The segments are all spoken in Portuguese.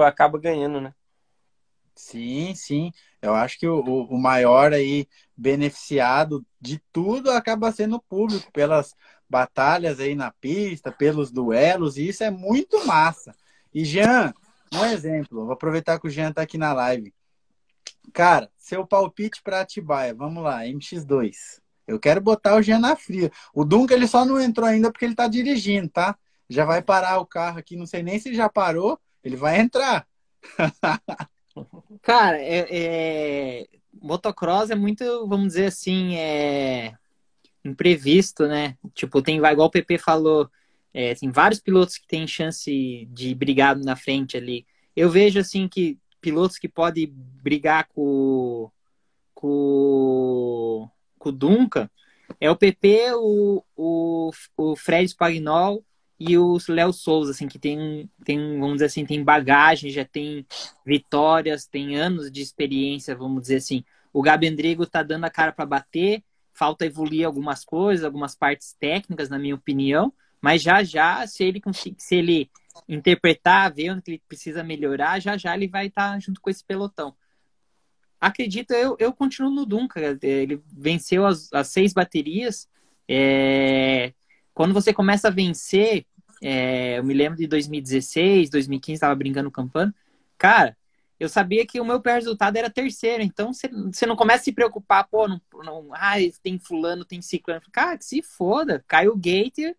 acaba ganhando, né? Sim, sim. Eu acho que o, o maior aí beneficiado de tudo acaba sendo o público, pelas batalhas aí na pista, pelos duelos, e isso é muito massa. E Jean, um exemplo, vou aproveitar que o Jean tá aqui na live. Cara, seu palpite para Atibaia, vamos lá, MX2. Eu quero botar o Jean na fria. O Dunca ele só não entrou ainda porque ele tá dirigindo, tá? Já vai parar o carro aqui, não sei nem se já parou, ele vai entrar. Cara, é, é, motocross é muito, vamos dizer assim, é imprevisto, né? Tipo, tem igual o PP falou, é, tem vários pilotos que têm chance de brigar na frente ali. Eu vejo assim que pilotos que podem brigar com com, com o Duncan é o PP, o, o, o Fred Spagnol e o Léo Souza, assim, que tem, tem, vamos dizer assim, tem bagagem, já tem vitórias, tem anos de experiência, vamos dizer assim. O Gabi Andrigo tá dando a cara para bater, falta evoluir algumas coisas, algumas partes técnicas, na minha opinião, mas já já, se ele conseguir, se ele interpretar, ver onde ele precisa melhorar, já já ele vai estar tá junto com esse pelotão. Acredito, eu, eu continuo no Dunca, ele venceu as, as seis baterias, é... Quando você começa a vencer, é, eu me lembro de 2016, 2015, estava brincando campando. Cara, eu sabia que o meu pior resultado era terceiro. Então você não começa a se preocupar, pô, não, não, ah, tem fulano, tem ciclano. Cara, que se foda, caiu o Gator,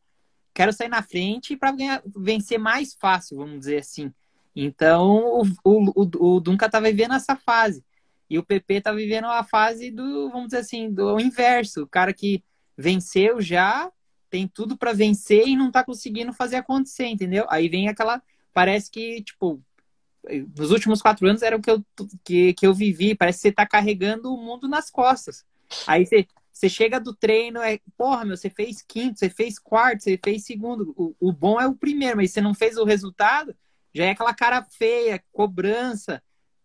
quero sair na frente para vencer mais fácil, vamos dizer assim. Então o, o, o, o Dunca tá vivendo essa fase. E o PP tá vivendo a fase do, vamos dizer assim, do inverso. O cara que venceu já tem tudo para vencer e não tá conseguindo fazer acontecer, entendeu? Aí vem aquela. Parece que, tipo, nos últimos quatro anos era o que eu, que, que eu vivi. Parece que você tá carregando o mundo nas costas. Aí você, você chega do treino, é, porra, meu, você fez quinto, você fez quarto, você fez segundo. O, o bom é o primeiro, mas você não fez o resultado, já é aquela cara feia, cobrança.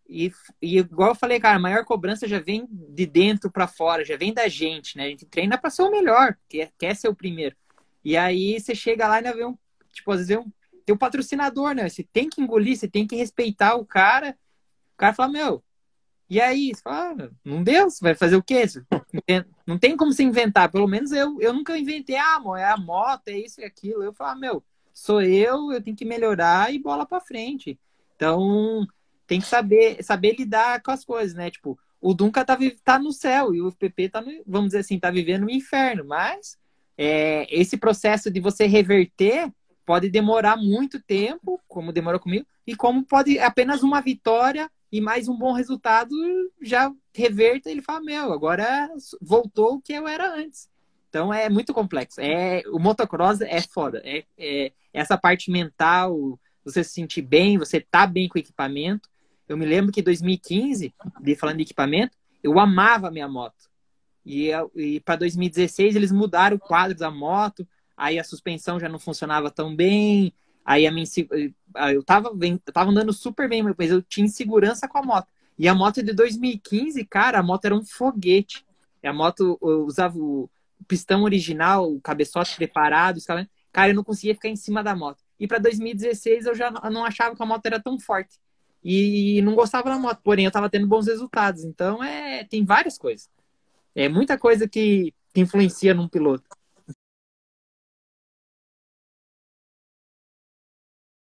E, e igual eu falei, cara, a maior cobrança já vem de dentro para fora, já vem da gente, né? A gente treina para ser o melhor, quer, quer ser o primeiro. E aí você chega lá e ainda vê um, tipo, às vezes um, tem um patrocinador, né? Você tem que engolir, você tem que respeitar o cara. O cara fala, meu, e aí? Você fala, ah, não deu, vai fazer o quê? Não tem como se inventar, pelo menos eu, eu nunca inventei, ah, amor, é a moto, é isso e aquilo. Eu falo, ah, meu, sou eu, eu tenho que melhorar e bola para frente. Então, tem que saber, saber lidar com as coisas, né? Tipo, o Dunca tá, tá no céu e o FPP tá, no, vamos dizer assim, tá vivendo um inferno, mas é, esse processo de você reverter pode demorar muito tempo, como demorou comigo, e como pode apenas uma vitória e mais um bom resultado já reverta, ele fala, meu, agora voltou o que eu era antes. Então é muito complexo. É, o motocross é foda. É, é essa parte mental, você se sentir bem, você tá bem com o equipamento. Eu me lembro que em 2015, de falando de equipamento, eu amava a minha moto. E, e para 2016 eles mudaram o quadro da moto, aí a suspensão já não funcionava tão bem, aí a minha eh, eu tava, eu tava andando super bem, mas eu tinha insegurança com a moto. E a moto de 2015, cara, a moto era um foguete. A moto usava o pistão original, o cabeçote preparado, cara, eu não conseguia ficar em cima da moto. E para 2016 eu já não achava que a moto era tão forte e não gostava da moto, porém eu estava tendo bons resultados. Então é tem várias coisas. É muita coisa que, que influencia num piloto.